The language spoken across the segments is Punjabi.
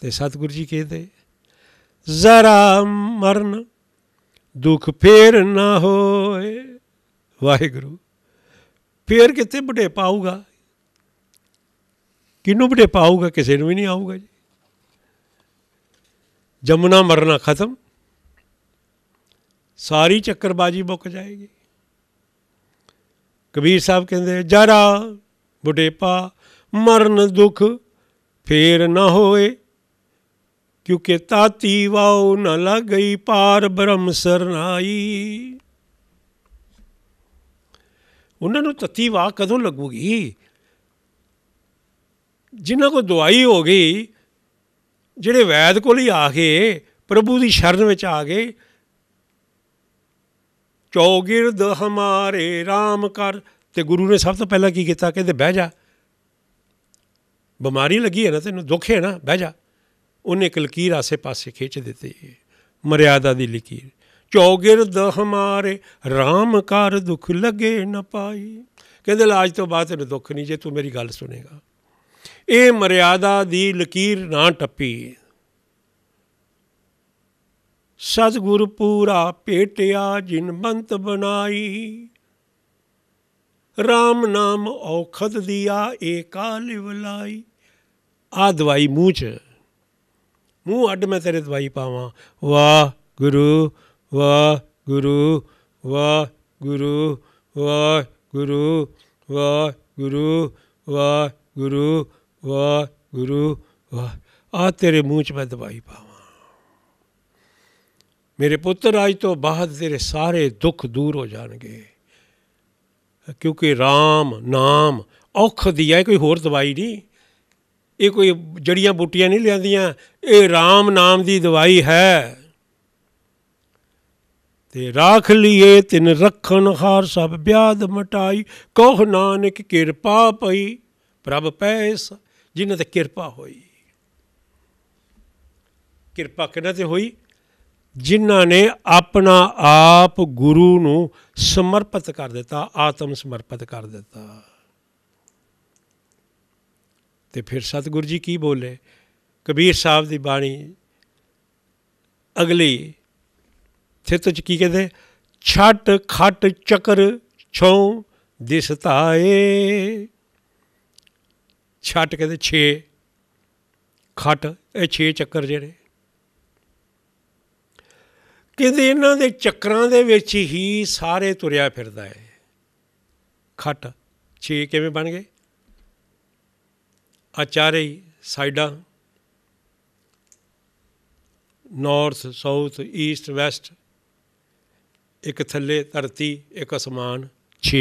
ਤੇ ਸਤਿਗੁਰੂ ਜੀ ਕਹਿੰਦੇ ਜ਼ਰਾ ਮਰਨ ਦੁੱਖ ਫੇਰ ਨਾ ਹੋਏ ਵਾਹਿਗੁਰੂ ਫੇਰ ਕਿਤੇ ਬੁਢੇ ਪਾਊਗਾ ਕਿੰਨੂੰ ਬੁਢੇ ਪਾਊਗਾ ਕਿਸੇ ਨੂੰ ਵੀ ਨਹੀਂ ਆਊਗਾ ਜੀ ਜਮਨਾ ਮਰਨਾ ਖਤਮ ਸਾਰੀ ਚੱਕਰਬਾਜੀ ਮੁੱਕ ਜਾਏਗੀ ਕਬੀਰ ਸਾਹਿਬ ਕਹਿੰਦੇ ਜਰਾ ਬੁਢੇਪਾ ਮਰਨ ਦੁੱਖ ਫੇਰ ਨਾ ਹੋਏ ਕਿਉਂਕਿ ਤਾਤੀ ਵਾਉ ਨ ਲਗਈ ਪਾਰ ਬ੍ਰਹਮ ਸਰਨਾਈ ਉਹਨਾਂ ਨੂੰ ਤਤੀ ਵਾ ਕਦੋਂ ਲੱਗੂਗੀ ਜਿਨ੍ਹਾਂ ਕੋ ਦਵਾਈ ਹੋ ਗਈ ਜਿਹੜੇ ਵੈਦ ਕੋਲ ਹੀ ਆ ਕੇ ਪ੍ਰਭੂ ਦੀ ਸ਼ਰਨ ਵਿੱਚ ਆ ਗਏ ਚੌਗਿਰਦ ਹਮਾਰੇ RAM ਕਰ ਤੇ ਗੁਰੂ ਨੇ ਸਭ ਤੋਂ ਪਹਿਲਾਂ ਕੀ ਕੀਤਾ ਕਹਿੰਦੇ ਬਹਿ ਜਾ ਬਿਮਾਰੀ ਲੱਗੀ ਹੈ ਨਾ ਤੈਨੂੰ ਦੁੱਖ ਹੈ ਨਾ ਬਹਿ ਜਾ ਉਹਨੇ ਇੱਕ ਲਕੀਰ ਆਸੇ-ਪਾਸੇ ਖਿੱਚ ਦਿੱਤੀ ਮਰਿਆਦਾ ਦੀ ਲਕੀਰ ਚੌਗਿਰਦ ਹਮਾਰੇ RAM ਕਰ ਦੁੱਖ ਲਗੇ ਨਾ ਪਾਈ ਕਹਿੰਦੇ ਲਾਜ ਤੋਂ ਬਾਅਦ ਤੈਨੂੰ ਦੁੱਖ ਨਹੀਂ ਜੇ ਤੂੰ ਮੇਰੀ ਗੱਲ ਸੁਨੇਗਾ ਇਹ ਮਰਿਆਦਾ ਦੀ ਲਕੀਰ ਨਾ ਟੱਪੀ ਸਤਗੁਰ ਪੂਰਾ ਭੇਟਿਆ ਜਿਨ ਬੰਤ ਬਣਾਈ RAM ਨਾਮ ਔਖਦ ਦਿਆ ਏਕਾ ਲਿਵਲਾਈ ਆ ਦਵਾਈ ਮੂੰਹ ਚ ਮੂੰਹ ਅੱਡ ਮੈਂ ਤੇਰੇ ਦਵਾਈ ਪਾਵਾਂ ਵਾਹ ਗੁਰੂ ਵਾਹ ਗੁਰੂ ਵਾਹ ਗੁਰੂ ਵਾਹ ਗੁਰੂ ਵਾਹ ਗੁਰੂ ਵਾਹ ਗੁਰੂ ਵਾਹ ਗੁਰੂ ਵਾਹ ਆ ਤੇਰੇ ਮੂੰਹ 'ਚ ਮੈਂ ਦਵਾਈ ਪਾਵਾਂ ਮੇਰੇ ਪੁੱਤਰ ਅੱਜ ਤੋਂ ਬਾਅਦ ਤੇਰੇ ਸਾਰੇ ਦੁੱਖ ਦੂਰ ਹੋ ਜਾਣਗੇ ਕਿਉਂਕਿ RAM ਨਾਮ ਔਖ ਦੀ ਹੈ ਕੋਈ ਹੋਰ ਦਵਾਈ ਨਹੀਂ ਇਹ ਕੋਈ ਜੜੀਆਂ ਬੂਟੀਆਂ ਨਹੀਂ ਲਿਆਂਦੀਆਂ ਇਹ RAM ਨਾਮ ਦੀ ਦਵਾਈ ਹੈ ਤੇ ਰਾਖ ਲਈਏ ਤਿਨ ਰਖਣ ਹਾਰ ਸਭ ਬਿਆਦ ਮਟਾਈ ਕੋਹ ਨਾਨਕ ਕਿਰਪਾ ਪਈ ਪ੍ਰਭ ਪੈਸ ਜਿਨ੍ਹਾਂ ਤੇ ਕਿਰਪਾ ਹੋਈ ਕਿਰਪਾ ਕਿਨਾਂ ਤੇ ਹੋਈ ਜਿਨ੍ਹਾਂ ਨੇ ਆਪਣਾ ਆਪ ਗੁਰੂ ਨੂੰ ਸਮਰਪਿਤ ਕਰ ਦਿੱਤਾ ਆਤਮ ਸਮਰਪਿਤ ਕਰ ਦਿੱਤਾ ਤੇ ਫਿਰ ਸਤਿਗੁਰੂ ਜੀ ਕੀ ਬੋਲੇ ਕਬੀਰ ਸਾਹਿਬ ਦੀ ਬਾਣੀ ਅਗਲੀ ਥਿਤ ਚ ਕੀ ਕਹਿੰਦੇ ਛੱਟ ਖੱਟ ਚੱਕਰ ਛੋਂ ਦਿਸਤਾਏ ਛੱਟ ਕਹਿੰਦੇ 6 ਖੱਟ ਇਹ 6 ਚੱਕਰ ਜਿਹੜੇ ਕਿਦੇ ਇਹਨਾਂ ਦੇ ਚੱਕਰਾਂ ਦੇ ਵਿੱਚ ਹੀ ਸਾਰੇ ਤੁਰਿਆ ਫਿਰਦਾ ਹੈ ਖੱਟ 6 ਕਿਵੇਂ ਬਣ ਗਏ ਆ ਚਾਰੇ ਸਾਈਡਾਂ ਨਾਰਥ ਸਾਊਥ ਈਸਟ ਵੈਸਟ ਇੱਕ ਥੱਲੇ ਧਰਤੀ ਇੱਕ ਅਸਮਾਨ 6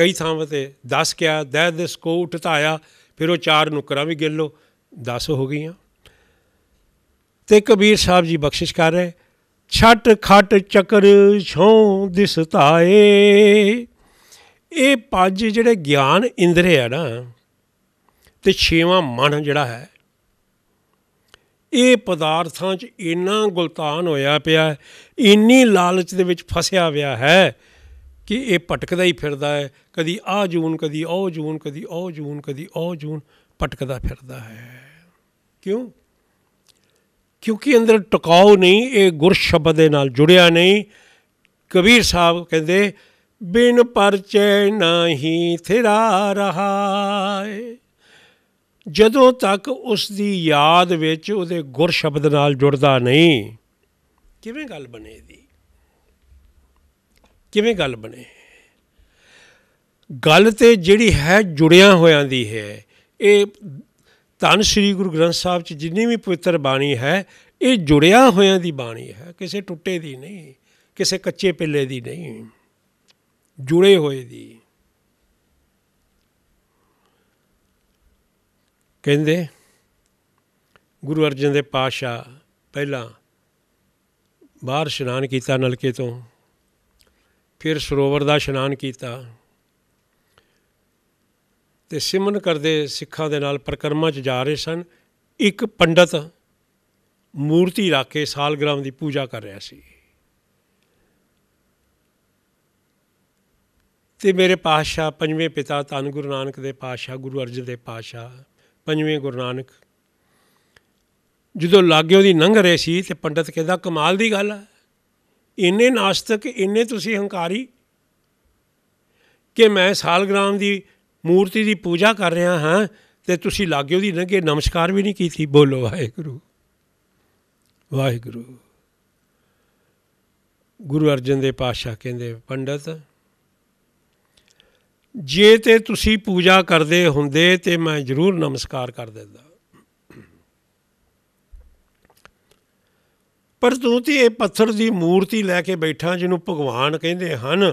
ਕਈ ਥਾਵਾਂ ਤੇ 10 ਕਿਆ ਦਹਿ ਦੇ ਸਕੋ ਉਠਾਇਆ ਫਿਰ ਉਹ ਚਾਰ ਨੁਕਰਾਂ ਵੀ ਗਿੱਲੋ 10 ਹੋ ਗਈਆਂ ਤੇ ਕਬੀਰ ਸਾਹਿਬ ਜੀ ਬਖਸ਼ਿਸ਼ ਕਰ ਰਹੇ ਛਟ ਖਟ ਚੱਕਰ ਛੋਂ ਦਿਸਤਾਏ ਇਹ ਪੰਜ ਜਿਹੜੇ ਗਿਆਨ ਇੰਦਰੇ ਆ ਨਾ ਤੇ ਛੇਵਾਂ ਮਨ ਜਿਹੜਾ ਹੈ ਇਹ ਪਦਾਰਥਾਂ 'ਚ ਇੰਨਾ ਗੁਲਤਾਨ ਹੋਇਆ ਪਿਆ ਇੰਨੀ ਲਾਲਚ ਦੇ ਵਿੱਚ ਫਸਿਆ ਹੋਇਆ ਹੈ ਕਿ ਇਹ ਭਟਕਦਾ ਹੀ ਫਿਰਦਾ ਹੈ ਕਦੀ ਆ ਜੂਨ ਕਦੀ ਉਹ ਜੂਨ ਕਦੀ ਉਹ ਜੂਨ ਕਦੀ ਉਹ ਜੂਨ ਭਟਕਦਾ ਫਿਰਦਾ ਹੈ ਕਿਉਂ ਕਿਉਂਕਿ ਅੰਦਰ ਟਿਕਾਉ ਨਹੀਂ ਇਹ ਗੁਰ ਸ਼ਬਦ ਦੇ ਨਾਲ ਜੁੜਿਆ ਨਹੀਂ ਕਬੀਰ ਸਾਹਿਬ ਕਹਿੰਦੇ ਬਿਨ ਪਰਚੇ ਨਹੀਂ ਥਿਰਾ ਰਹਾਏ ਜਦੋਂ ਤੱਕ ਉਸ ਦੀ ਯਾਦ ਵਿੱਚ ਉਹਦੇ ਗੁਰ ਸ਼ਬਦ ਨਾਲ ਜੁੜਦਾ ਨਹੀਂ ਕਿਵੇਂ ਗੱਲ ਬਣੇ ਦੀ ਕਿਵੇਂ ਗੱਲ ਬਣੇ ਗੱਲ ਤੇ ਜਿਹੜੀ ਹੈ ਜੁੜਿਆ ਹੋਇਆਂ ਦੀ ਹੈ ਇਹ ਧੰਨ ਸ੍ਰੀ ਗੁਰੂ ਗ੍ਰੰਥ ਸਾਹਿਬ 'ਚ ਜਿੰਨੀ ਵੀ ਪਵਿੱਤਰ ਬਾਣੀ ਹੈ ਇਹ ਜੁੜਿਆ ਹੋਇਆਂ ਦੀ ਬਾਣੀ ਹੈ ਕਿਸੇ ਟੁੱਟੇ ਦੀ ਨਹੀਂ ਕਿਸੇ ਕੱਚੇ ਪਿੱਲੇ ਦੀ ਨਹੀਂ ਜੁੜੇ ਹੋਏ ਦੀ ਕਹਿੰਦੇ ਗੁਰੂ ਅਰਜਨ ਦੇ ਪਾਸ਼ਾ ਪਹਿਲਾਂ ਬਾਹਰ ਇਸ਼ਨਾਨ ਕੀਤਾ ਨਲਕੇ ਤੋਂ ਫਿਰ ਸਰੋਵਰ ਦਾ ਇਸ਼ਨਾਨ ਕੀਤਾ ਤੇ ਸਿਮਨ ਕਰਦੇ ਸਿੱਖਾਂ ਦੇ ਨਾਲ ਪ੍ਰਕਰਮਾ 'ਚ ਜਾ ਰਹੇ ਸਨ ਇੱਕ ਪੰਡਤ ਮੂਰਤੀ ਰੱਖ ਕੇ ਸਾਲਗ੍ਰਾਮ ਦੀ ਪੂਜਾ ਕਰ ਰਿਹਾ ਸੀ ਤੇ ਮੇਰੇ ਪਾਸ਼ਾ ਪੰਜਵੇਂ ਪਿਤਾ ਤਨ ਗੁਰੂ ਨਾਨਕ ਦੇ ਪਾਸ਼ਾ ਗੁਰੂ ਅਰਜਨ ਦੇ ਪਾਸ਼ਾ ਪੰਜਵੇਂ ਗੁਰੂ ਨਾਨਕ ਜਦੋਂ ਲਾਗੇ ਉਹਦੀ ਨੰਗ ਰਹੀ ਸੀ ਤੇ ਪੰਡਤ ਕਹਿੰਦਾ ਕਮਾਲ ਦੀ ਗੱਲ ਹੈ ਇੰਨੇ ਨਾਸਤਕ ਇੰਨੇ ਤੁਸੀਂ ਹੰਕਾਰੀ ਕਿ ਮੈਂ ਸਾਲਗ੍ਰਾਮ ਦੀ ਮੂਰਤੀ ਦੀ ਪੂਜਾ ਕਰ ਰਿਹਾ ਹਾਂ ਤੇ ਤੁਸੀਂ ਲਾਗੇ ਉਹਦੀ ਨੰਗੇ ਨਮਸਕਾਰ ਵੀ ਨਹੀਂ ਕੀਤੀ ਬੋਲੋ ਵਾਹਿਗੁਰੂ ਵਾਹਿਗੁਰੂ ਗੁਰੂ ਅਰਜਨ ਦੇ ਪਾਤਸ਼ਾਹ ਕਹਿੰਦੇ ਪੰਡਤ ਜੇ ਤੇ ਤੁਸੀਂ ਪੂਜਾ ਕਰਦੇ ਹੁੰਦੇ ਤੇ ਮੈਂ ਜ਼ਰੂਰ ਨਮਸਕਾਰ ਕਰ ਦਿੰਦਾ ਪਰ ਤੂੰ ਤੇ ਇਹ ਪੱਥਰ ਦੀ ਮੂਰਤੀ ਲੈ ਕੇ ਬੈਠਾ ਜਿਹਨੂੰ ਭਗਵਾਨ ਕਹਿੰਦੇ ਹਨ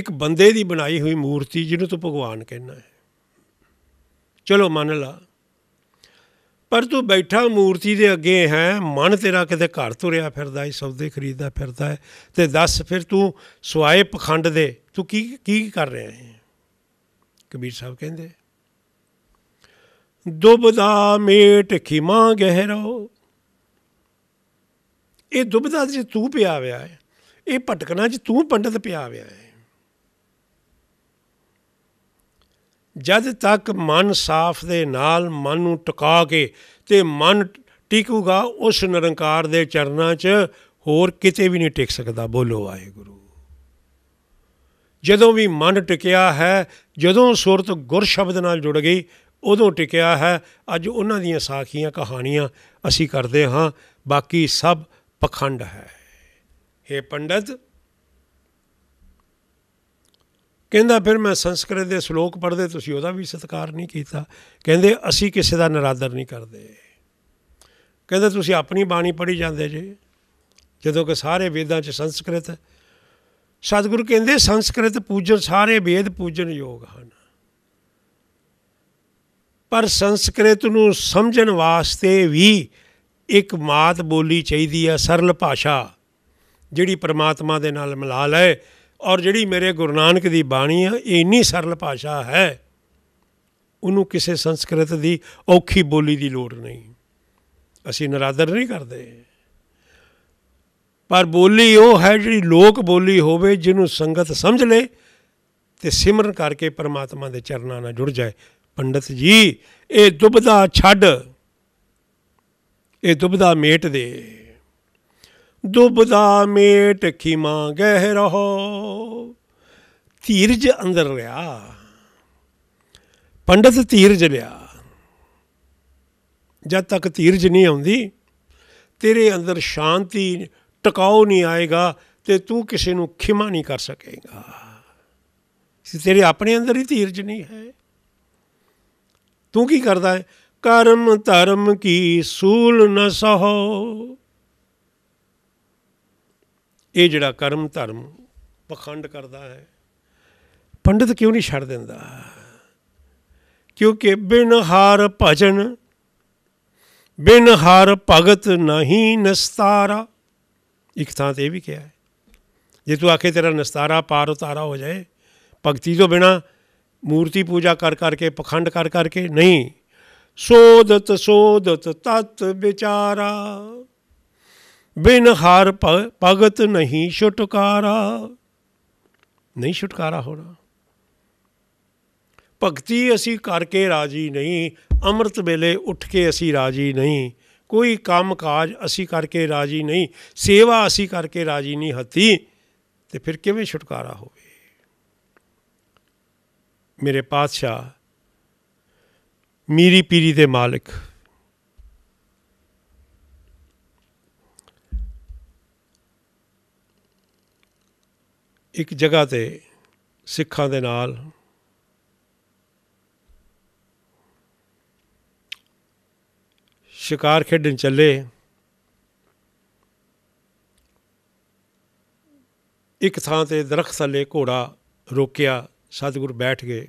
ਇੱਕ ਬੰਦੇ ਦੀ ਬਣਾਈ ਹੋਈ ਮੂਰਤੀ ਜਿਹਨੂੰ ਤੂੰ ਭਗਵਾਨ ਕਹਿੰਦਾ ਹੈ ਚਲੋ ਮੰਨ ਲਾ ਪਰ ਤੂੰ ਬੈਠਾ ਮੂਰਤੀ ਦੇ ਅੱਗੇ ਹੈ ਮਨ ਤੇਰਾ ਕਿਤੇ ਘਰ ਤੁਰਿਆ ਫਿਰਦਾ ਏ ਸੌਦੇ ਖਰੀਦਦਾ ਫਿਰਦਾ ਹੈ ਤੇ ਦੱਸ ਫਿਰ ਤੂੰ ਸਵਾਏ ਪਖੰਡ ਦੇ ਤੂੰ ਕੀ ਕੀ ਕਰ ਰਿਹਾ ਹੈ ਕਬੀਰ ਸਾਹਿਬ ਕਹਿੰਦੇ ਦੁਬਦਾ ਮੇਟ ਖਿਮਾ ਗਹਿਰੋ ਇਹ ਦੁਬਦਾ ਜੀ ਤੂੰ ਪਿਆ ਆਇਆ ਇਹ ਭਟਕਣਾ ਜੀ ਤੂੰ ਪੰਡਤ ਪਿਆ ਆਇਆ ਜਦ ਤੱਕ ਮਨ ਸਾਫ਼ ਦੇ ਨਾਲ ਮਨ ਨੂੰ ਟਿਕਾ ਕੇ ਤੇ ਮਨ ਟਿਕੂਗਾ ਉਸ ਨਿਰੰਕਾਰ ਦੇ ਚਰਨਾਂ 'ਚ ਹੋਰ ਕਿਤੇ ਵੀ ਨਹੀਂ ਟਿਕ ਸਕਦਾ ਬੋਲੋ ਵਾਹਿਗੁਰੂ ਜਦੋਂ ਵੀ ਮਨ ਟਿਕਿਆ ਹੈ ਜਦੋਂ ਸੁਰਤ ਗੁਰ ਸ਼ਬਦ ਨਾਲ ਜੁੜ ਗਈ ਉਦੋਂ ਟਿਕਿਆ ਹੈ ਅੱਜ ਉਹਨਾਂ ਦੀਆਂ ਸਾਖੀਆਂ ਕਹਾਣੀਆਂ ਅਸੀਂ ਕਰਦੇ ਹਾਂ ਬਾਕੀ ਸਭ ਪਖੰਡ ਹੈ ਏ ਪੰਡਤ ਕਹਿੰਦਾ ਫਿਰ ਮੈਂ ਸੰਸਕ੍ਰਿਤ ਦੇ ਸ਼ਲੋਕ ਪੜ੍ਹਦੇ ਤੁਸੀਂ ਉਹਦਾ ਵੀ ਸਤਿਕਾਰ ਨਹੀਂ ਕੀਤਾ ਕਹਿੰਦੇ ਅਸੀਂ ਕਿਸੇ ਦਾ ਨਰਾਦਰ ਨਹੀਂ ਕਰਦੇ ਕਹਿੰਦੇ ਤੁਸੀਂ ਆਪਣੀ ਬਾਣੀ ਪੜ੍ਹੀ ਜਾਂਦੇ ਜੇ ਜਦੋਂ ਕਿ ਸਾਰੇ ਵੇਦਾਂ 'ਚ ਸੰਸਕ੍ਰਿਤ ਸਤਿਗੁਰੂ ਕਹਿੰਦੇ ਸੰਸਕ੍ਰਿਤ ਪੂਜਨ ਸਾਰੇ ਵੇਦ ਪੂਜਨ ਯੋਗ ਹਨ ਪਰ ਸੰਸਕ੍ਰਿਤ ਨੂੰ ਸਮਝਣ ਵਾਸਤੇ ਵੀ ਇੱਕ ਮਾਤ ਬੋਲੀ ਚਾਹੀਦੀ ਆ ਸਰਲ ਭਾਸ਼ਾ ਜਿਹੜੀ ਪ੍ਰਮਾਤਮਾ ਦੇ ਨਾਲ ਮਿਲਾ ਲਏ ਔਰ ਜਿਹੜੀ ਮੇਰੇ ਗੁਰੂ ਨਾਨਕ ਦੀ ਬਾਣੀ ਆ ਇਹ ਇੰਨੀ ਸਰਲ ਭਾਸ਼ਾ ਹੈ ਉਹਨੂੰ ਕਿਸੇ ਸੰਸਕ੍ਰਿਤ ਦੀ ਔਖੀ ਬੋਲੀ ਦੀ ਲੋੜ ਨਹੀਂ ਅਸੀਂ ਨਰਾਦਰ ਨਹੀਂ ਕਰਦੇ ਪਰ ਬੋਲੀ ਉਹ ਹੈ ਜਿਹੜੀ ਲੋਕ ਬੋਲੀ ਹੋਵੇ ਜਿਹਨੂੰ ਸੰਗਤ ਸਮਝ ਲੇ ਤੇ ਸਿਮਰਨ ਕਰਕੇ ਪਰਮਾਤਮਾ ਦੇ ਚਰਨਾਂ ਨਾਲ ਜੁੜ ਜਾਏ ਪੰਡਤ ਜੀ ਇਹ ਦੁਬਦਾ ਛੱਡ ਇਹ ਦੁਬਦਾ ਮੇਟ ਦੇ ਦੁਬਦਾ ਮੇਟ ਖਿਮਾ ਗਹਿ ਰਹੋ ਧੀਰਜ ਅੰਦਰ ਰਿਆ ਪੰਡਤ ਧੀਰਜ ਲਿਆ ਜਦ ਤੱਕ ਧੀਰਜ ਨਹੀਂ ਆਉਂਦੀ ਤੇਰੇ ਅੰਦਰ ਸ਼ਾਂਤੀ ਟਿਕਾਉ ਨਹੀਂ ਆਏਗਾ ਤੇ ਤੂੰ ਕਿਸੇ ਨੂੰ ਖਿਮਾ ਨਹੀਂ ਕਰ ਸਕੇਗਾ ਤੇਰੇ ਆਪਣੇ ਅੰਦਰ ਹੀ ਧੀਰਜ ਨਹੀਂ ਹੈ ਤੂੰ ਕੀ ਕਰਦਾ ਹੈ ਕਰਮ ਧਰਮ ਕੀ ਸੂਲ ਨ ਸਹੋ ये जरा करम धर्म पखंड करता है पंडित क्यों नहीं छड़ दिता क्योंकि बिन हार भजन बिन हार भगत नहीं नस्तारा एक थान तो यह भी कहा है जे तू आखे तेरा नस्तारा पार उतारा हो जाए भगती तो बिना मूर्ति पूजा कर करके पखंड कर करके नहीं सोदत सोदत तत् बेचारा ਬਿਨ ਹਰ ਭਗਤ ਨਹੀਂ ਛੁਟਕਾਰਾ ਨਹੀਂ ਛੁਟਕਾਰਾ ਹੋਣਾ ਭਗਤੀ ਅਸੀਂ ਕਰਕੇ ਰਾਜੀ ਨਹੀਂ ਅੰਮ੍ਰਿਤ ਵੇਲੇ ਉੱਠ ਕੇ ਅਸੀਂ ਰਾਜੀ ਨਹੀਂ ਕੋਈ ਕੰਮ ਕਾਜ ਅਸੀਂ ਕਰਕੇ ਰਾਜੀ ਨਹੀਂ ਸੇਵਾ ਅਸੀਂ ਕਰਕੇ ਰਾਜੀ ਨਹੀਂ ਹੱਤੀ ਤੇ ਫਿਰ ਕਿਵੇਂ ਛੁਟਕਾਰਾ ਹੋਵੇ ਮੇਰੇ ਪਾਤਸ਼ਾਹ ਮੀਰੀ ਪੀਰੀ ਦੇ ਮਾਲਕ ਇੱਕ ਜਗ੍ਹਾ ਤੇ ਸਿੱਖਾਂ ਦੇ ਨਾਲ ਸ਼ਿਕਾਰ ਖੇਡਣ ਚੱਲੇ ਇੱਕ ਥਾਂ ਤੇ ਦਰਖਤ ਥੱਲੇ ਘੋੜਾ ਰੋਕਿਆ ਸਤਿਗੁਰ ਬੈਠ ਗਏ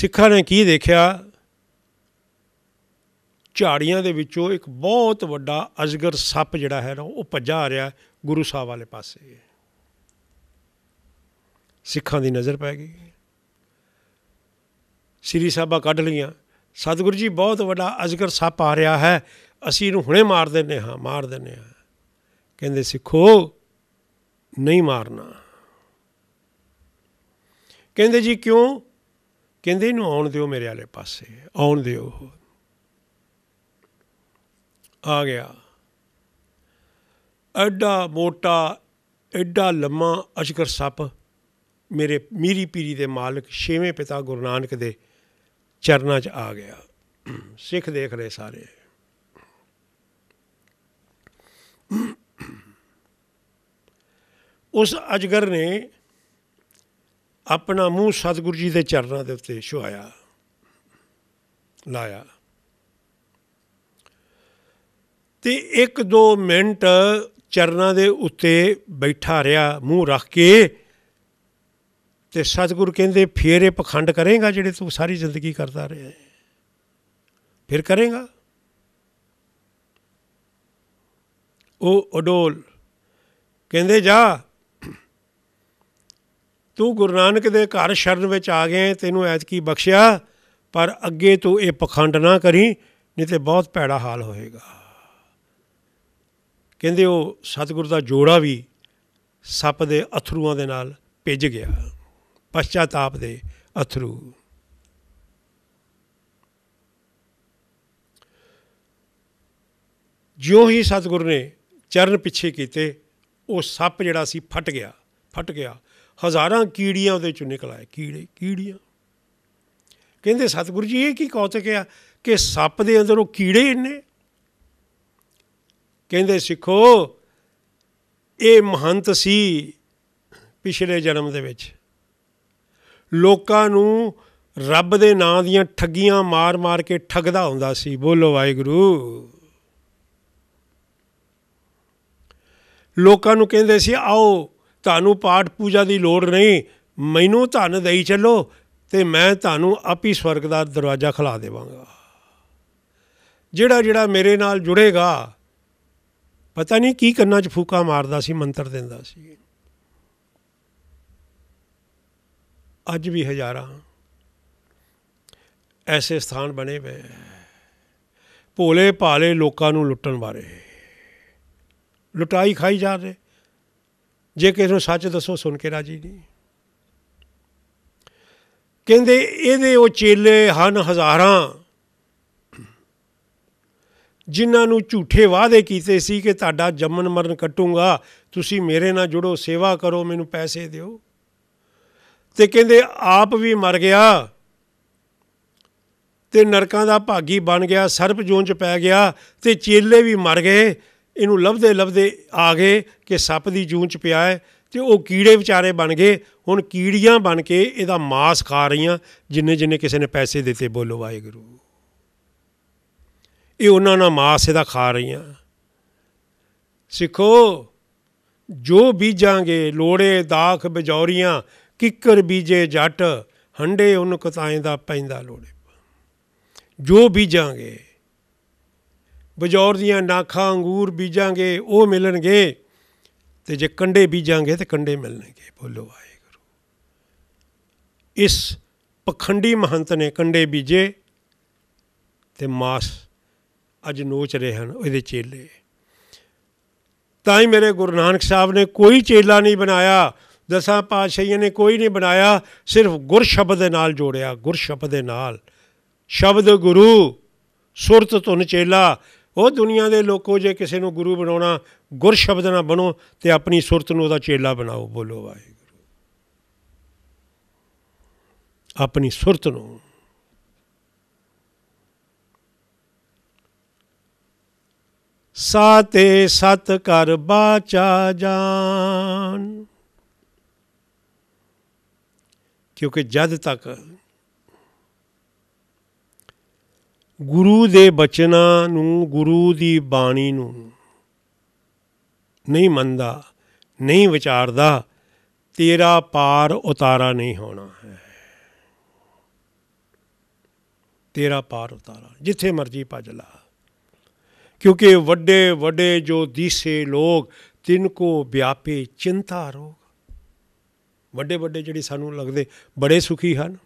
ਸਿੱਖਾਂ ਨੇ ਕੀ ਦੇਖਿਆ ਝਾੜੀਆਂ ਦੇ ਵਿੱਚੋਂ ਇੱਕ ਬਹੁਤ ਵੱਡਾ ਅਜਗਰ ਸੱਪ ਜਿਹੜਾ ਹੈ ਨਾ ਉਹ ਭੱਜਾ ਆ ਰਿਹਾ ਗੁਰੂ ਸਾਹਿਬ ਵਾਲੇ ਪਾਸੇ ਸਿੱਖਾਂ ਦੀ ਨਜ਼ਰ ਪੈ ਗਈ ਸ੍ਰੀ ਸਾਹਿਬਾ ਕੱਢ ਲਈਆਂ ਸਤਿਗੁਰੂ ਜੀ ਬਹੁਤ ਵੱਡਾ ਅਜਗਰ ਸੱਪ ਆ ਰਿਹਾ ਹੈ ਅਸੀਂ ਇਹਨੂੰ ਹੁਣੇ ਮਾਰ ਦਿੰਨੇ ਹਾਂ ਮਾਰ ਦਿੰਨੇ ਹਾਂ ਕਹਿੰਦੇ ਸਿੱਖੋ ਨਹੀਂ ਮਾਰਨਾ ਕਹਿੰਦੇ ਜੀ ਕਿਉਂ ਕਹਿੰਦੇ ਇਹਨੂੰ ਆਉਣ ਦਿਓ ਮੇਰੇ ਵਾਲੇ ਪਾਸੇ ਆਉਣ ਦਿਓ ਆ ਗਿਆ ਐਡਾ ਮੋਟਾ ਐਡਾ ਲੰਮਾ ਅਜਗਰ ਸੱਪ ਮੇਰੇ ਮੀਰੀ ਪੀਰੀ ਦੇ ਮਾਲਕ ਛੇਵੇਂ ਪਿਤਾ ਗੁਰੂ ਨਾਨਕ ਦੇ ਚਰਨਾਂ 'ਚ ਆ ਗਿਆ ਸਿੱਖ ਦੇਖ ਰਹੇ ਸਾਰੇ ਉਸ ਅਜਗਰ ਨੇ ਆਪਣਾ ਮੂੰਹ ਸਤਿਗੁਰੂ ਜੀ ਦੇ ਚਰਨਾਂ ਦੇ ਉੱਤੇ ਛੁਆਇਆ ਲਾਇਆ ਤੇ 1-2 ਮਿੰਟ ਚਰਨਾਂ ਦੇ ਉੱਤੇ ਬੈਠਾ ਰਿਹਾ ਮੂੰਹ ਰੱਖ ਕੇ ਤੇ ਸਤਿਗੁਰ ਕਹਿੰਦੇ ਫੇਰ ਇਹ ਪਖੰਡ ਕਰੇਗਾ ਜਿਹੜੇ ਤੂੰ ਸਾਰੀ ਜ਼ਿੰਦਗੀ ਕਰਦਾ ਰਿਹਾ ਹੈ ਫਿਰ ਕਰੇਗਾ ਉਹ ਅਡੋਲ ਕਹਿੰਦੇ ਜਾ ਤੂੰ ਗੁਰੂ ਨਾਨਕ ਦੇ ਘਰ ਸ਼ਰਨ ਵਿੱਚ ਆ ਗਿਆ ਤੈਨੂੰ ਕੀ ਬਖਸ਼ਿਆ ਪਰ ਅੱਗੇ ਤੂੰ ਇਹ ਪਖੰਡ ਨਾ ਕਰੀ ਨਹੀਂ ਤੇ ਬਹੁਤ ਭੈੜਾ ਹਾਲ ਹੋਏਗਾ ਕਹਿੰਦੇ ਉਹ ਸਤਿਗੁਰ ਦਾ ਜੋੜਾ ਵੀ ਸੱਪ ਦੇ ਅਥਰੂਆਂ ਦੇ ਨਾਲ ਭਿੱਜ ਗਿਆ ਪਛਤਾਪ ਦੇ ਅਥਰੂ ਜਿਉਂ ਹੀ ਸਤਿਗੁਰ ਨੇ ਚਰਨ ਪਿੱਛੇ ਕੀਤੇ ਉਹ ਸੱਪ ਜਿਹੜਾ ਸੀ ਫਟ ਗਿਆ ਫਟ ਗਿਆ ਹਜ਼ਾਰਾਂ ਕੀੜੀਆਂ ਉਹਦੇ ਚੋਂ ਨਿਕਲ ਆਏ ਕੀੜੇ ਕੀੜੀਆਂ ਕਹਿੰਦੇ ਸਤਿਗੁਰੂ ਜੀ ਇਹ ਕੀ ਕੌਤਕ ਆ ਕਿ ਸੱਪ ਦੇ ਅੰਦਰ ਉਹ ਕੀੜੇ ਇੰਨੇ ਕਹਿੰਦੇ ਸਿੱਖੋ ਇਹ ਮਹੰਤ ਸੀ ਪਿਛਲੇ ਜਨਮ ਦੇ ਵਿੱਚ ਲੋਕਾਂ ਨੂੰ ਰੱਬ ਦੇ ਨਾਂ ਦੀਆਂ ਠੱਗੀਆਂ ਮਾਰ-ਮਾਰ ਕੇ ਠੱਗਦਾ ਹੁੰਦਾ ਸੀ ਬੋਲੋ ਵਾਹਿਗੁਰੂ ਲੋਕਾਂ ਨੂੰ ਕਹਿੰਦੇ ਸੀ ਆਓ ਤੁਹਾਨੂੰ ਪਾਠ ਪੂਜਾ ਦੀ ਲੋੜ ਨਹੀਂ ਮੈਨੂੰ ਧਨ ਦੇਈ ਚੱਲੋ ਤੇ ਮੈਂ ਤੁਹਾਨੂੰ ਆਪੀ ਸਵਰਗ ਦਾ ਦਰਵਾਜ਼ਾ ਖਲਾ ਦੇਵਾਂਗਾ ਜਿਹੜਾ ਜਿਹੜਾ ਮੇਰੇ ਨਾਲ ਜੁੜੇਗਾ ਪਤਾ ਨਹੀਂ ਕੀ ਕੰਨਾਂ 'ਚ ਫੂਕਾ ਮਾਰਦਾ ਸੀ ਮੰਤਰ ਦਿੰਦਾ ਸੀ ਅੱਜ ਵੀ ਹਜ਼ਾਰਾਂ ਐਸੇ ਸਥਾਨ ਬਣੇ ਹੋਏ ਭੋਲੇ ਭਾਲੇ ਲੋਕਾਂ ਨੂੰ ਲੁੱਟਣ ਬਾਰੇ ਲੁਟਾਈ ਖਾਈ ਜਾ ਰਹੇ ਜੇ ਕਿਸੇ ਨੂੰ ਸੱਚ ਦੱਸੋ ਸੁਣ ਕੇ ਰਾਜੀ ਨਹੀਂ ਕਹਿੰਦੇ ਇਹਦੇ ਉਹ ਚੇਲੇ ਹਨ ਹਜ਼ਾਰਾਂ ਜਿਨ੍ਹਾਂ ਨੂੰ ਝੂਠੇ ਵਾਅਦੇ ਕੀਤੇ ਸੀ ਕਿ ਤੁਹਾਡਾ ਜੰਮਨ ਮਰਨ ਕੱਟੂਗਾ ਤੁਸੀਂ ਮੇਰੇ ਨਾਲ ਜੁੜੋ ਸੇਵਾ ਕਰੋ ਮੈਨੂੰ ਪੈਸੇ ਦਿਓ ਤੇ ਕਹਿੰਦੇ ਆਪ ਵੀ ਮਰ ਗਿਆ ਤੇ ਨਰਕਾਂ ਦਾ ਭਾਗੀ ਬਣ ਗਿਆ ਸਰਪ ਜੂਨ ਚ ਪੈ ਗਿਆ ਤੇ ਚੇਲੇ ਵੀ ਮਰ ਗਏ ਇਹਨੂੰ ਲਬਦੇ ਲਬਦੇ ਆ ਗਏ ਕਿ ਸੱਪ ਦੀ ਜੂਨ ਚ ਪਿਆ ਹੈ ਤੇ ਉਹ ਕੀੜੇ ਵਿਚਾਰੇ ਬਣ ਗਏ ਹੁਣ ਕੀੜੀਆਂ ਬਣ ਕੇ ਇਹਦਾ ਮਾਸ ਖਾ ਰਹੀਆਂ ਜਿੰਨੇ ਜਿੰਨੇ ਕਿਸੇ ਨੇ ਪੈਸੇ ਦਿੱਤੇ ਬੋਲੋ ਵਾਹਿਗੁਰੂ ਇਹ ਉਹਨਾਂ ਦਾ ਮਾਸ ਇਹਦਾ ਖਾ ਰਹੀਆਂ ਸਿੱਖੋ ਜੋ ਬੀਜਾਂਗੇ ਲੋੜੇ ਦਾਖ ਬਜੌਰੀਆਂ ਕਿੱਕਰ ਬੀਜੇ ਜੱਟ ਹੰਡੇ ਉਹਨੂੰ ਕਤਾਏ ਦਾ ਪੈਂਦਾ ਲੋੜੇ ਜੋ ਬੀਜਾਂਗੇ ਬਜੌਰ ਦੀਆਂ ਨਾਖਾਂ ਅੰਗੂਰ ਬੀਜਾਂਗੇ ਉਹ ਮਿਲਣਗੇ ਤੇ ਜੇ ਕੰਡੇ ਬੀਜਾਂਗੇ ਤੇ ਕੰਡੇ ਮਿਲਣਗੇ ਬੋਲੋ ਵਾਹਿਗੁਰੂ ਇਸ ਪਖੰਡੀ ਮਹੰਤ ਨੇ ਕੰਡੇ ਬੀਜੇ ਤੇ ਮਾਸ ਅੱਜ ਨੋਚ ਰਹੇ ਹਨ ਉਹਦੇ ਚੇਲੇ ਤਾਂ ਹੀ ਮੇਰੇ ਗੁਰੂ ਨਾਨਕ ਸਾਹਿਬ ਨੇ ਕੋਈ ਚੇਲਾ ਨਹੀਂ ਬਣਾਇਆ ਦਸਾਂ ਪਾਤਸ਼ਾਹੀਆਂ ਨੇ ਕੋਈ ਨਹੀਂ ਬਣਾਇਆ ਸਿਰਫ ਗੁਰ ਸ਼ਬਦ ਦੇ ਨਾਲ ਜੋੜਿਆ ਗੁਰ ਸ਼ਬਦ ਦੇ ਨਾਲ ਸ਼ਬਦ ਗੁਰੂ ਸੁਰਤ ਤੁਨ ਚੇਲਾ ਉਹ ਦੁਨੀਆ ਦੇ ਲੋਕੋ ਜੇ ਕਿਸੇ ਨੂੰ ਗੁਰੂ ਬਣਾਉਣਾ ਗੁਰ ਸ਼ਬਦ ਨਾਲ ਬਣੋ ਤੇ ਆਪਣੀ ਸੁਰਤ ਨੂੰ ਉਹਦਾ ਚੇਲਾ ਬਣਾਓ ਬੋਲੋ ਵਾਹਿਗੁਰੂ ਆਪਣੀ ਸੁਰਤ ਨੂੰ ਸਾਤੇ ਸਤ ਕਰ ਬਾਚਾ ਜਾਨ ਕਿਉਂਕਿ ਜਦ ਤੱਕ ਗੁਰੂ ਦੇ ਬਚਨਾਂ ਨੂੰ ਗੁਰੂ ਦੀ ਬਾਣੀ ਨੂੰ ਨਹੀਂ ਮੰਨਦਾ ਨਹੀਂ ਵਿਚਾਰਦਾ ਤੇਰਾ ਪਾਰ ਉਤਾਰਾ ਨਹੀਂ ਹੋਣਾ ਹੈ ਤੇਰਾ ਪਾਰ ਉਤਾਰਾ ਜਿੱਥੇ ਮਰਜੀ ਭਜ ਲਾ ਕਿਉਂਕਿ ਵੱਡੇ ਵੱਡੇ ਜੋ ਦੀਸੇ ਲੋਕ ਤਿੰਨ ਕੋ ਵਿਆਪੇ ਚਿੰਤਾ ਰੋਗ ਵੱਡੇ ਵੱਡੇ ਜਿਹੜੇ ਸਾਨੂੰ ਲੱਗਦੇ ਬੜੇ ਸੁਖੀ ਹਨ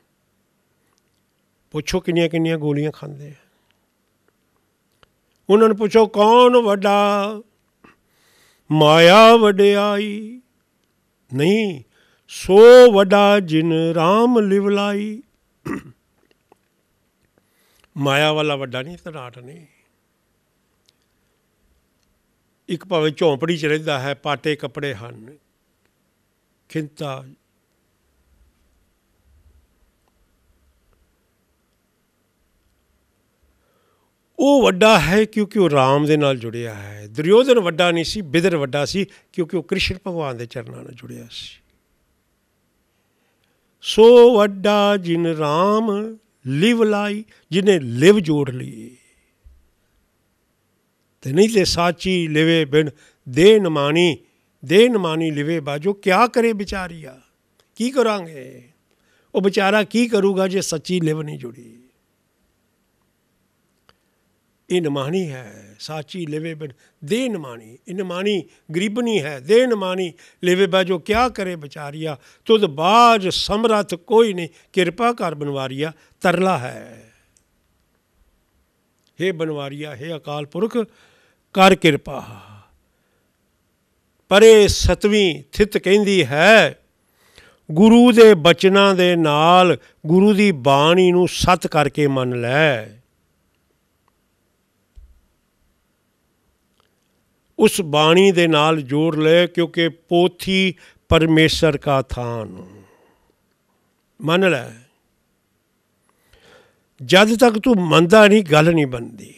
ਪੁੱਛੋ ਕਿੰਨੀਆਂ ਕਿੰਨੀਆਂ ਗੋਲੀਆਂ ਖਾਂਦੇ ਆ ਉਹਨਾਂ ਨੂੰ ਪੁੱਛੋ ਕੌਣ ਵੱਡਾ ਮਾਇਆ ਵਡਿਆਈ ਨਹੀਂ ਸੋ ਵੱਡਾ ਜਿਨ RAM ਲਿਵ ਲਾਈ ਮਾਇਆ ਵਾਲਾ ਵੱਡਾ ਨਹੀਂ ਤਰਾਟ ਨਹੀਂ ਇੱਕ ਭਾਵੇਂ ਝੌਂਪੜੀ ਚ ਰਹਿੰਦਾ ਹੈ ਪਾਟੇ ਕੱਪੜੇ ਹਨ ਉਹ ਵੱਡਾ ਹੈ ਕਿਉਂਕਿ ਉਹ ਰਾਮ ਦੇ ਨਾਲ ਜੁੜਿਆ ਹੈ ਦੁਰਯੋਧਨ ਵੱਡਾ ਨਹੀਂ ਸੀ ਬਿਦਰ ਵੱਡਾ ਸੀ ਕਿਉਂਕਿ ਉਹ ਕ੍ਰਿਸ਼ਨ ਭਗਵਾਨ ਦੇ ਚਰਨਾਂ ਨਾਲ ਜੁੜਿਆ ਸੀ ਸੋ ਵੱਡਾ ਜਿਨ ਰਾਮ ਲਿਵ ਲਾਈ ਜਿਨੇ ਲਿਵ ਜੋੜ ਲਈ ਤੇ ਨਹੀਂ ਲੈ ਸਾਚੀ ਲਿਵੇ ਬਿਨ ਦੇ ਨਮਾਣੀ ਦੇਨ ਮਾਨੀ ਲਿਵੇ ਬਾਜੋ ਕਿਆ ਕਰੇ ਵਿਚਾਰੀਆ ਕੀ ਕਰਾਂਗੇ ਉਹ ਵਿਚਾਰਾ ਕੀ ਕਰੂਗਾ ਜੇ ਸੱਚੀ ਲਿਵ ਨਹੀਂ ਜੁੜੀ ਇਹ ਨਮਾਨੀ ਹੈ ਸਾਚੀ ਲਿਵੇ ਬਿਨ ਦੇਨ ਮਾਨੀ ਇਹ ਨਮਾਨੀ ਗਰੀਬਨੀ ਹੈ ਦੇਨ ਮਾਨੀ ਲਿਵੇ ਬਾਜੋ ਕਿਆ ਕਰੇ ਵਿਚਾਰੀਆ ਤੁਧ ਬਾਜ ਸਮਰਥ ਕੋਈ ਨਹੀਂ ਕਿਰਪਾ ਕਰ ਬਨਵਾਰੀਆ ਤਰਲਾ ਹੈ ਹੇ ਬਨਵਾਰੀਆ ਹੇ ਅਕਾਲ ਪੁਰਖ ਕਰ ਕਿਰਪਾ ਪਰੇ ਸਤਵੀਂ ਥਿਤ ਕਹਿੰਦੀ ਹੈ ਗੁਰੂ ਦੇ ਬਚਨਾਂ ਦੇ ਨਾਲ ਗੁਰੂ ਦੀ ਬਾਣੀ ਨੂੰ ਸਤ ਕਰਕੇ ਮੰਨ ਲੈ ਉਸ ਬਾਣੀ ਦੇ ਨਾਲ ਜੋੜ ਲੈ ਕਿਉਂਕਿ ਪੋਥੀ ਪਰਮੇਸ਼ਰ ਕਾ ਥਾਨ ਮੰਨ ਲੈ ਜਦ ਤੱਕ ਤੂੰ ਮੰਨਦਾ ਨਹੀਂ ਗੱਲ ਨਹੀਂ ਬਣਦੀ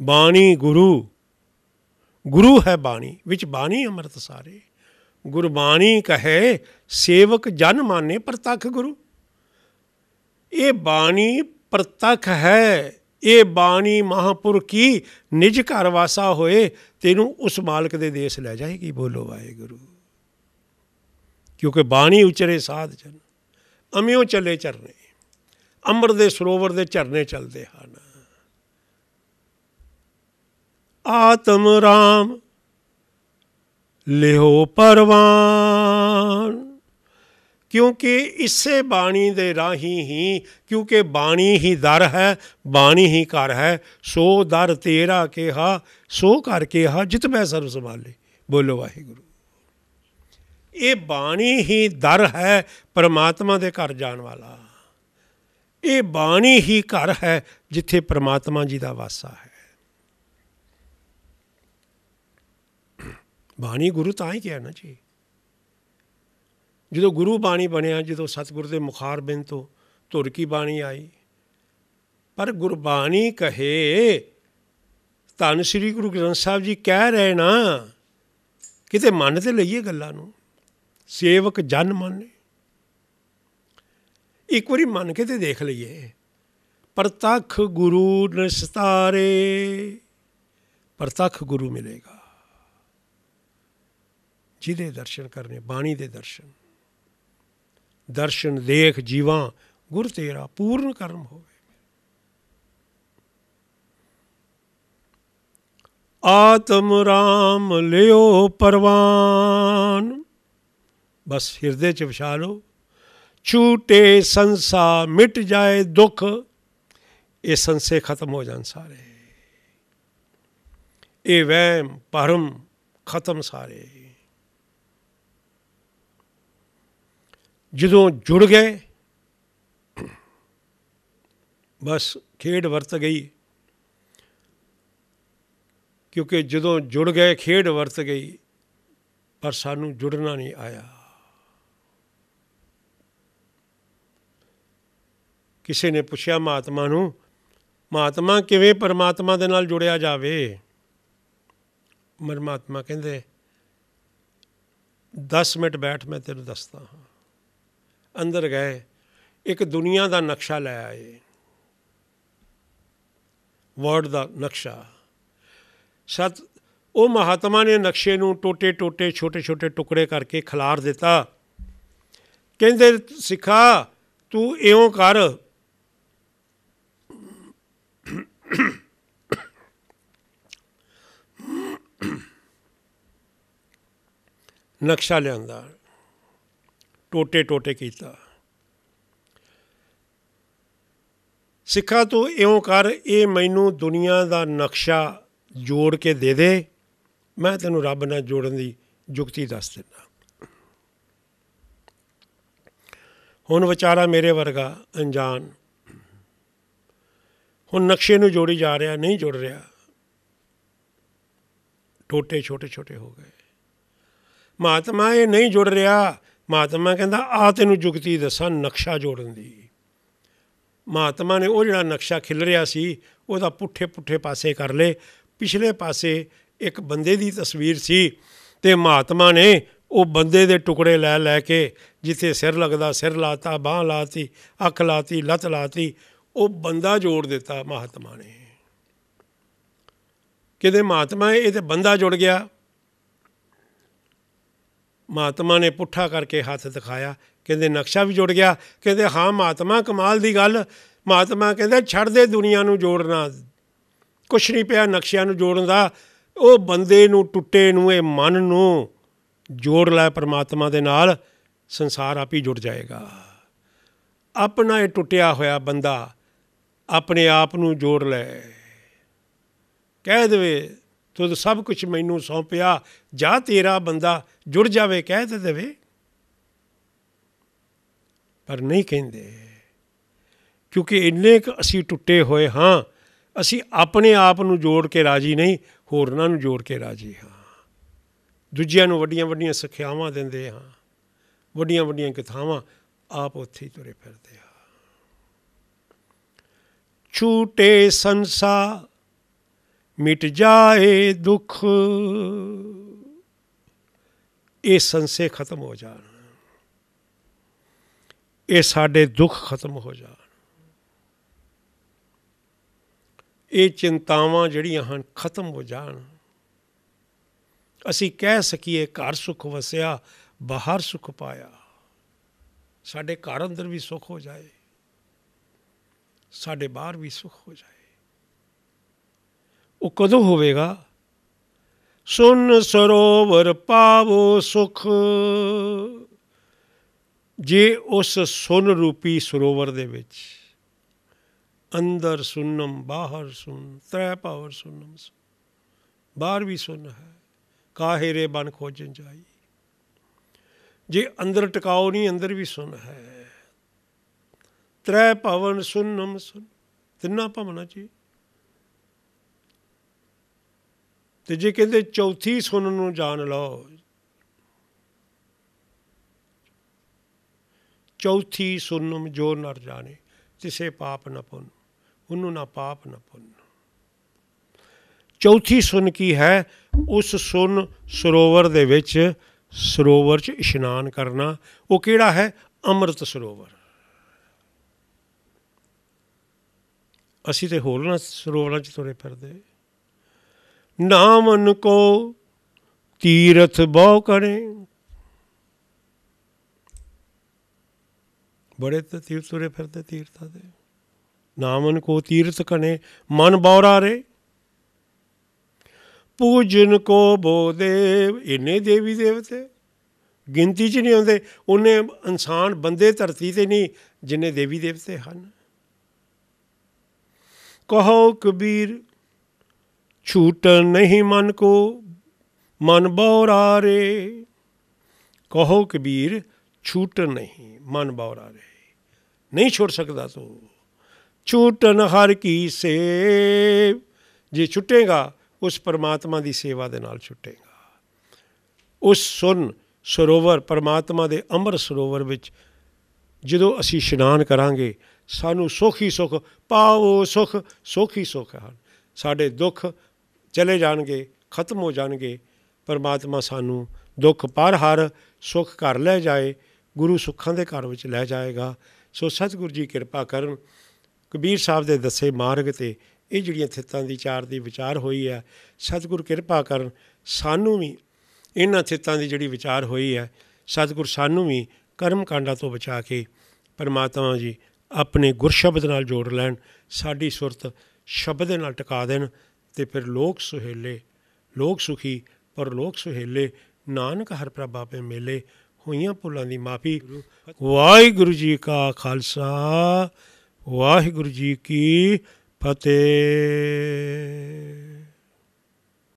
ਬਾਣੀ ਗੁਰੂ ਗੁਰੂ ਹੈ ਬਾਣੀ ਵਿੱਚ ਬਾਣੀ ਅੰਮ੍ਰਿਤ ਸਾਰੇ ਗੁਰਬਾਣੀ ਕਹੇ ਸੇਵਕ ਜਨ ਮਾਨੇ ਪ੍ਰਤੱਖ ਗੁਰੂ ਇਹ ਬਾਣੀ ਪ੍ਰਤੱਖ ਹੈ ਇਹ ਬਾਣੀ ਮਹਾਪੁਰ ਕੀ ਨਿਜ ਘਰ ਵਾਸਾ ਹੋਏ ਤੈਨੂੰ ਉਸ ਮਾਲਕ ਦੇ ਦੇਸ਼ ਲੈ ਜਾਏਗੀ ਬੋਲੋ ਵਾਹਿਗੁਰੂ ਕਿਉਂਕਿ ਬਾਣੀ ਉਚਰੇ ਸਾਧ ਜਨ ਅਮਿਓ ਚੱਲੇ ਚਰਨੇ ਅੰਮ੍ਰਿਤ ਦੇ ਸਰੋਵਰ ਦੇ ਝਰਨੇ ਚੱਲਦੇ ਹਨ ਆਤਮ ਰਾਮ ਲਿਹੋ ਪਰਵਾਨ ਕਿਉਂਕਿ ਇਸੇ ਬਾਣੀ ਦੇ ਰਾਹੀ ਹੀ ਕਿਉਂਕਿ ਬਾਣੀ ਹੀ ਦਰ ਹੈ ਬਾਣੀ ਹੀ ਘਰ ਹੈ ਸੋ ਦਰ ਤੇਰਾ ਕਿਹਾ ਸੋ ਕਰਕੇ ਹਾ ਜਿਤ ਮੈਂ ਸਰਬ ਸੰਭਾਲੇ ਬੋਲੋ ਵਾਹਿਗੁਰੂ ਇਹ ਬਾਣੀ ਹੀ ਦਰ ਹੈ ਪ੍ਰਮਾਤਮਾ ਦੇ ਘਰ ਜਾਣ ਵਾਲਾ ਇਹ ਬਾਣੀ ਹੀ ਘਰ ਹੈ ਜਿੱਥੇ ਪ੍ਰਮਾਤਮਾ ਜੀ ਦਾ ਵਾਸਾ ਹੈ ਬਾਣੀ ਗੁਰੂ ਤਾਂ ਹੀ ਕਿਹਾ ਨਾ ਜੀ ਜਦੋਂ ਗੁਰੂ ਬਾਣੀ ਬਣਿਆ ਜਦੋਂ ਸਤਿਗੁਰ ਦੇ ਮੁਖਾਰ ਬਿੰਦ ਤੋਂ ਧੁਰ ਕੀ ਬਾਣੀ ਆਈ ਪਰ ਗੁਰਬਾਣੀ ਕਹੇ ਧੰਨ ਸ੍ਰੀ ਗੁਰੂ ਗ੍ਰੰਥ ਸਾਹਿਬ ਜੀ ਕਹਿ ਰਹੇ ਨਾ ਕਿਤੇ ਮੰਨ ਤੇ ਲਈਏ ਗੱਲਾਂ ਨੂੰ ਸੇਵਕ ਜਨ ਮੰਨੇ ਇੱਕ ਵਾਰੀ ਮੰਨ ਕੇ ਤੇ ਦੇਖ ਲਈਏ ਪ੍ਰਤੱਖ ਗੁਰੂ ਨਿਸਤਾਰੇ ਪ੍ਰਤੱਖ ਗੁਰੂ ਮਿਲੇਗਾ ਜਿਹਦੇ ਦਰਸ਼ਨ ਕਰਨੇ ਬਾਣੀ ਦੇ ਦਰਸ਼ਨ ਦਰਸ਼ਨ ਦੇਖ ਜੀਵਾਂ ਗੁਰ ਤੇਰਾ ਪੂਰਨ ਕਰਮ ਹੋਵੇ ਆਤਮ ਰਾਮ ਲਿਓ ਪਰਵਾਨ ਬਸ ਹਿਰਦੇ ਚ ਵਿਛਾ ਲੋ ਛੂਟੇ ਸੰਸਾ ਮਿਟ ਜਾਏ ਦੁੱਖ ਇਹ ਸੰਸੇ ਖਤਮ ਹੋ ਜਾਣ ਸਾਰੇ ਇਹ ਵਹਿਮ ਭਰਮ ਖਤਮ ਸਾਰੇ ਜਦੋਂ ਜੁੜ ਗਏ ਬਸ ਖੇਡ ਵਰਤ ਗਈ ਕਿਉਂਕਿ ਜਦੋਂ ਜੁੜ ਗਏ ਖੇਡ ਵਰਤ ਗਈ ਪਰ ਸਾਨੂੰ ਜੁੜਨਾ ਨਹੀਂ ਆਇਆ ਕਿਸੇ ਨੇ ਪੁੱਛਿਆ ਮਹਾਤਮਾ ਨੂੰ ਮਹਾਤਮਾ ਕਿਵੇਂ ਪਰਮਾਤਮਾ ਦੇ ਨਾਲ ਜੁੜਿਆ ਜਾਵੇ ਮਰਮਾਤਮਾ ਕਹਿੰਦੇ 10 ਮਿੰਟ ਬੈਠ ਮੈਂ ਤੈਨੂੰ ਦੱਸਦਾ ਹਾਂ ਅੰਦਰ ਗਏ ਇੱਕ ਦੁਨੀਆ ਦਾ ਨਕਸ਼ਾ ਲੈ ਆਏ ਵਰਡ ਦਾ ਨਕਸ਼ਾ ਸਤ ਉਹ ਮਹਾਤਮਾ ਨੇ ਨਕਸ਼ੇ ਨੂੰ ਟੋਟੇ-ਟੋਟੇ ਛੋਟੇ-ਛੋਟੇ ਟੁਕੜੇ ਕਰਕੇ ਖਿਲਾਰ ਦਿੱਤਾ ਕਹਿੰਦੇ ਸਿਖਾ ਤੂੰ ਇਉਂ ਕਰ ਨਕਸ਼ਾ ਲਿਆਂਦਾ ਟੋਟੇ ਟੋਟੇ ਕੀਤਾ ਸਿੱਖਾ ਤੂੰ ਇਉਂ ਕਰ ਇਹ ਮੈਨੂੰ ਦੁਨੀਆ ਦਾ ਨਕਸ਼ਾ ਜੋੜ ਕੇ ਦੇ ਦੇ ਮੈਂ ਤੈਨੂੰ ਰੱਬ ਨਾਲ ਜੋੜਨ ਦੀ ਯੁਕਤੀ ਦੱਸ ਦਿੰਦਾ ਹੁਣ ਵਿਚਾਰਾ ਮੇਰੇ ਵਰਗਾ ਅਣਜਾਣ ਹੁਣ ਨਕਸ਼ੇ ਨੂੰ ਜੋੜੀ ਜਾ ਰਿਹਾ ਨਹੀਂ ਜੁੜ ਰਿਹਾ ਟੋਟੇ ਛੋਟੇ ਛੋਟੇ ਹੋ ਗਏ ਮਹਾਤਮਾ ਇਹ ਨਹੀਂ ਜੁੜ ਰਿਹਾ ਮਹਾਤਮਾ ਕਹਿੰਦਾ ਆ ਤੈਨੂੰ ਜੁਗਤੀ ਦੱਸਾਂ ਨਕਸ਼ਾ ਜੋੜਨ ਦੀ ਮਹਾਤਮਾ ਨੇ ਉਹ ਜਿਹੜਾ ਨਕਸ਼ਾ ਖਿਲ ਰਿਹਾ ਸੀ ਉਹਦਾ ਪੁੱਠੇ ਪੁੱਠੇ ਪਾਸੇ ਕਰ ਲੇ ਪਿਛਲੇ ਪਾਸੇ ਇੱਕ ਬੰਦੇ ਦੀ ਤਸਵੀਰ ਸੀ ਤੇ ਮਹਾਤਮਾ ਨੇ ਉਹ ਬੰਦੇ ਦੇ ਟੁਕੜੇ ਲੈ ਲੈ ਕੇ ਜਿੱਥੇ ਸਿਰ ਲੱਗਦਾ ਸਿਰ ਲਾਤਾ ਬਾਹ ਲਾਤੀ ਅੱਖ ਲਾਤੀ ਲੱਤ ਲਾਤੀ ਉਹ ਬੰਦਾ ਜੋੜ ਦਿੱਤਾ ਮਹਾਤਮਾ ਨੇ ਕਿਤੇ ਮਹਾਤਮਾ ਇਹ ਤੇ ਬੰਦਾ ਜੁੜ ਗਿਆ ਮਹਾਤਮਾ ਨੇ ਪੁੱਠਾ ਕਰਕੇ ਹੱਥ ਦਿਖਾਇਆ ਕਹਿੰਦੇ ਨਕਸ਼ਾ ਵੀ ਜੁੜ ਗਿਆ ਕਹਿੰਦੇ ਹਾਂ ਮਹਾਤਮਾ ਕਮਾਲ ਦੀ ਗੱਲ ਮਹਾਤਮਾ ਕਹਿੰਦੇ ਛੱਡ ਦੇ ਦੁਨੀਆ ਨੂੰ ਜੋੜਨਾ ਕੁਛ ਨਹੀਂ ਪਿਆ ਨਕਸ਼ਿਆਂ ਨੂੰ ਜੋੜਨ ਦਾ ਉਹ ਬੰਦੇ ਨੂੰ ਟੁੱਟੇ ਨੂੰ ਇਹ ਮਨ ਨੂੰ ਜੋੜ ਲੈ ਪਰਮਾਤਮਾ ਦੇ ਨਾਲ ਸੰਸਾਰ ਆਪ ਹੀ ਜੁੜ ਜਾਏਗਾ ਆਪਣਾ ਇਹ ਟੁੱਟਿਆ ਹੋਇਆ ਬੰਦਾ ਆਪਣੇ ਆਪ ਨੂੰ ਜੋੜ ਲੈ ਕਹਿ ਦੇਵੇ ਤੂੰ ਸਭ ਕੁਝ ਮੈਨੂੰ ਸੌਂਪਿਆ ਜਾਂ ਤੇਰਾ ਬੰਦਾ ਜੁੜ ਜਾਵੇ ਕਹਿ ਤੇ ਦੇਵੇ ਪਰ ਨਹੀਂ ਕਹਿੰਦੇ ਕਿਉਂਕਿ ਇੰਨੇ ਕ ਅਸੀਂ ਟੁੱਟੇ ਹੋਏ ਹਾਂ ਅਸੀਂ ਆਪਣੇ ਆਪ ਨੂੰ ਜੋੜ ਕੇ ਰਾਜੀ ਨਹੀਂ ਹੋਰਨਾਂ ਨੂੰ ਜੋੜ ਕੇ ਰਾਜੀ ਹਾਂ ਦੂਜਿਆਂ ਨੂੰ ਵੱਡੀਆਂ ਵੱਡੀਆਂ ਸਿੱਖਿਆਵਾਂ ਦਿੰਦੇ ਹਾਂ ਵੱਡੀਆਂ ਵੱਡੀਆਂ ਕਥਾਵਾਂ ਆਪ ਉੱਥੇ ਹੀ ਤੁਰੇ ਫਿਰਦੇ ਆ ਛੂਟੇ ਸੰਸਾ मिट जाए दुख ये संसे खत्म हो जाए ये साढ़े दुख खत्म हो जाए ये चिंतावान जड़िया हैं खत्म हो जाए असी कह सकी घर सुख वसया बाहर सुख पाया साढ़े घर अंदर भी सुख हो जाए साढ़े बाहर भी सुख हो जाए ਉਹ ਕਦੋਂ ਹੋਵੇਗਾ ਸੁਨ ਸਰੋਵਰ ਪਾਵੋ ਸੁਖ ਜੇ ਉਸ ਸੁਨ ਰੂਪੀ ਸਰੋਵਰ ਦੇ ਵਿੱਚ ਅੰਦਰ ਸੁਨਮ ਬਾਹਰ ਸੁਨ ਤ੍ਰੈ ਪਾਵਰ ਸੁਨਮ ਬਾਹਰ ਵੀ ਸੁਨ ਹੈ ਕਾਹਿਰੇ ਬਨ ਖੋਜਣ ਜਾਈ ਜੇ ਅੰਦਰ ਟਿਕਾਓ ਨਹੀਂ ਅੰਦਰ ਵੀ ਸੁਨ ਹੈ ਤ੍ਰੈ ਪਵਨ ਸੁਨਮ ਸੁਨ ਤਿੰਨਾ ਭਵਨਾ ਚੀ ਤੇ ਜੇ ਕਹਿੰਦੇ ਚੌਥੀ ਸੁਣ ਨੂੰ ਜਾਣ ਲਓ ਚੌਥੀ ਸੁਨਮ ਜੋ ਨਰ ਜਾਣੇ ਤਿਸੇ ਪਾਪ ਨਾ ਪੁੰਨ ਉਹਨੂੰ ਨਾ ਪਾਪ ਨਾ ਪੁੰਨ ਚੌਥੀ ਸੁਨ ਕੀ ਹੈ ਉਸ ਸੁਨ ਸਰੋਵਰ ਦੇ ਵਿੱਚ ਸਰੋਵਰ 'ਚ ਇਸ਼ਨਾਨ ਕਰਨਾ ਉਹ ਕਿਹੜਾ ਹੈ ਅੰਮ੍ਰਿਤ ਸਰੋਵਰ ਅਸੀਂ ਤੇ ਹੋਰ ਨਾ ਸਰੋਵਰਾਂ 'ਚ ਤੁਰੇ ਫਿਰਦੇ ਨਾਮਨ ਕੋ ਤੀਰਥ ਬਹੁ ਕਰੇ ਬੜੇ ਤੇ ਤੀਰਥ ਸੁਰੇ ਫਿਰਦੇ ਤੀਰਥਾਂ ਦੇ ਨਾਮਨ ਕੋ ਤੀਰਥ ਕਨੇ ਮਨ ਬੌਰਾ ਰੇ ਪੂਜਨ ਕੋ ਬੋਦੇਵ ਇਨੇ ਦੇਵੀ ਦੇਵਤੇ ਗਿਣਤੀ 'ਚ ਨਹੀਂ ਹੁੰਦੇ ਉਹਨੇ ਇਨਸਾਨ ਬੰਦੇ ਧਰਤੀ ਤੇ ਨਹੀਂ ਜਿੰਨੇ ਦੇਵੀ ਦੇਵਤੇ ਹਨ ਕਹੋ ਕਬੀਰ ਛੂਟ ਨਹੀਂ ਮਨ ਕੋ ਮਨ ਬੌਰਾ ਰੇ ਕਹੋ ਕਬੀਰ ਛੂਟ ਨਹੀਂ ਮਨ ਬੌਰਾ ਰੇ ਨਹੀਂ ਛੋੜ ਸਕਦਾ ਤੂੰ ਛੂਟਨ ਹਰ ਕੀ ਸੇ ਜੇ ਛੁੱਟੇਗਾ ਉਸ ਪਰਮਾਤਮਾ ਦੀ ਸੇਵਾ ਦੇ ਨਾਲ ਛੁੱਟੇਗਾ ਉਸ ਸੁਨ ਸਰੋਵਰ ਪਰਮਾਤਮਾ ਦੇ ਅੰਮ੍ਰਿਤ ਸਰੋਵਰ ਵਿੱਚ ਜਦੋਂ ਅਸੀਂ ਇਸ਼ਨਾਨ ਕਰਾਂਗੇ ਸਾਨੂੰ ਸੁਖੀ ਸੁਖ ਪਾਓ ਸੁਖ ਸੁਖੀ ਸੁਖ ਹਨ ਸਾਡੇ ਦੁੱਖ ਚਲੇ ਜਾਣਗੇ ਖਤਮ ਹੋ ਜਾਣਗੇ ਪਰਮਾਤਮਾ ਸਾਨੂੰ ਦੁੱਖ ਪਰ ਹਰ ਸੁਖ ਘਰ ਲੈ ਜਾਏ ਗੁਰੂ ਸੁੱਖਾਂ ਦੇ ਘਰ ਵਿੱਚ ਲੈ ਜਾਏਗਾ ਸੋ ਸਤਿਗੁਰ ਜੀ ਕਿਰਪਾ ਕਰਨ ਕਬੀਰ ਸਾਹਿਬ ਦੇ ਦੱਸੇ ਮਾਰਗ ਤੇ ਇਹ ਜਿਹੜੀਆਂ ਥਿੱਤਾਂ ਦੀ ਚਾਰ ਦੀ ਵਿਚਾਰ ਹੋਈ ਹੈ ਸਤਿਗੁਰ ਕਿਰਪਾ ਕਰਨ ਸਾਨੂੰ ਵੀ ਇਹਨਾਂ ਥਿੱਤਾਂ ਦੀ ਜਿਹੜੀ ਵਿਚਾਰ ਹੋਈ ਹੈ ਸਤਿਗੁਰ ਸਾਨੂੰ ਵੀ ਕਰਮ ਕਾਂਡਾਂ ਤੋਂ ਬਚਾ ਕੇ ਪਰਮਾਤਮਾ ਜੀ ਆਪਣੇ ਗੁਰਸ਼ਬਦ ਨਾਲ ਜੋੜ ਲੈਣ ਸਾਡੀ ਸੁਰਤ ਸ਼ਬਦ ਦੇ ਨਾਲ ਟਿਕਾ ਦੇਣ ਤੇ ਫਿਰ ਲੋਕ ਸੁਹੇਲੇ ਲੋਕ ਸੁਖੀ ਪਰ ਲੋਕ ਸੁਹੇਲੇ ਨਾਨਕ ਹਰ ਪ੍ਰਭਾ ਪੇ ਮੇਲੇ ਹੋਈਆਂ ਭੁੱਲਾਂ ਦੀ ਮਾਫੀ ਵਾਹਿਗੁਰੂ ਜੀ ਕਾ ਖਾਲਸਾ ਵਾਹਿਗੁਰੂ ਜੀ ਕੀ ਫਤਿਹ